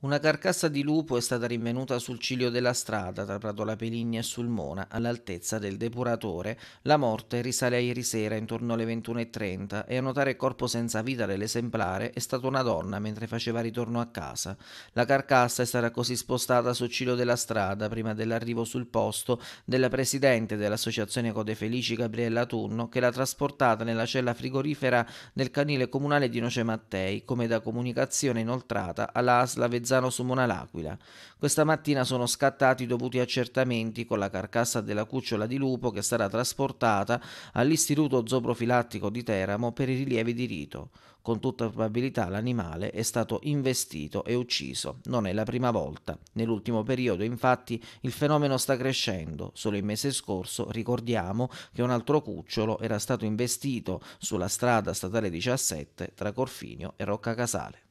Una carcassa di lupo è stata rinvenuta sul ciglio della strada tra Pratola Peligna e Sulmona, all'altezza del depuratore. La morte risale a ieri sera intorno alle 21.30 e a notare il corpo senza vita dell'esemplare è stata una donna mentre faceva ritorno a casa. La carcassa è stata così spostata sul ciglio della strada prima dell'arrivo sul posto della presidente dell'associazione Code Felici Gabriella Tunno che l'ha trasportata nella cella frigorifera del canile comunale di Noce Mattei, come da comunicazione inoltrata alla ASLA Vezzina Avezzano su Monalaquila. Questa mattina sono scattati i dovuti accertamenti con la carcassa della cucciola di lupo che sarà trasportata all'Istituto Zooprofilattico di Teramo per i rilievi di rito. Con tutta probabilità l'animale è stato investito e ucciso. Non è la prima volta. Nell'ultimo periodo, infatti, il fenomeno sta crescendo. Solo il mese scorso ricordiamo che un altro cucciolo era stato investito sulla strada statale 17 tra Corfinio e Rocca Casale.